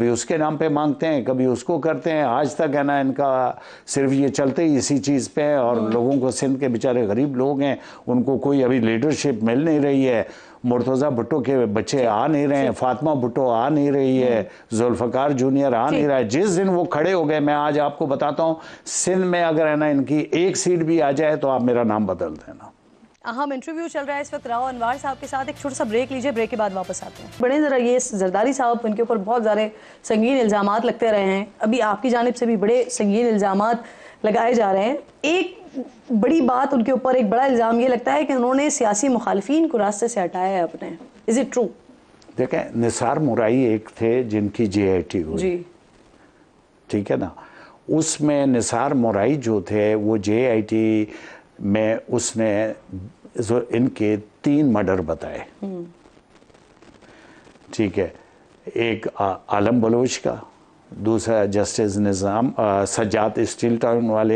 कभी उसके नाम पे मांगते हैं कभी उसको करते हैं आज तक है ना इनका सिर्फ ये चलते ही इसी चीज़ पे है और हाँ। लोगों को सिंध के बेचारे गरीब लोग हैं उनको कोई अभी लीडरशिप मिल नहीं रही है मुर्तज़ा भुट्टो के बच्चे आ नहीं रहे हैं फातिमा भुट्टो आ नहीं रही है हाँ। जुल्फ़कार जूनियर आ नहीं रहा है जिस दिन वो खड़े हो गए मैं आज आपको बताता हूँ सिंध में अगर है ना इनकी एक सीट भी आ जाए तो आप मेरा नाम बदल देना अहम इंटरव्यू चल रहा है इस वक्त राव अनवार साहब के साथ एक छोटा सा ब्रेक लीजिए ब्रेक के बाद वापस आते हैं बड़े ज़रा ये जरदारी साहब उनके ऊपर बहुत सारे संगीन इल्ज़ाम लगते रहे हैं अभी आपकी जानब से भी बड़े संगीन इल्ज़ाम लगाए जा रहे हैं एक बड़ी बात उनके ऊपर एक बड़ा इल्ज़ाम ये लगता है कि उन्होंने सियासी मुखालफी को रास्ते से हटाया है अपने इज़ इट ट्रू देखें निसार मुराई एक थे जिनकी जे आई टी हुई ठीक है ना उसमें निसार मुराई जो थे वो जे आई टी में उसने इनके तीन मर्डर बताए ठीक है एक आ, आलम बलोच का दूसरा justice Nizam Sajjad steel town वाले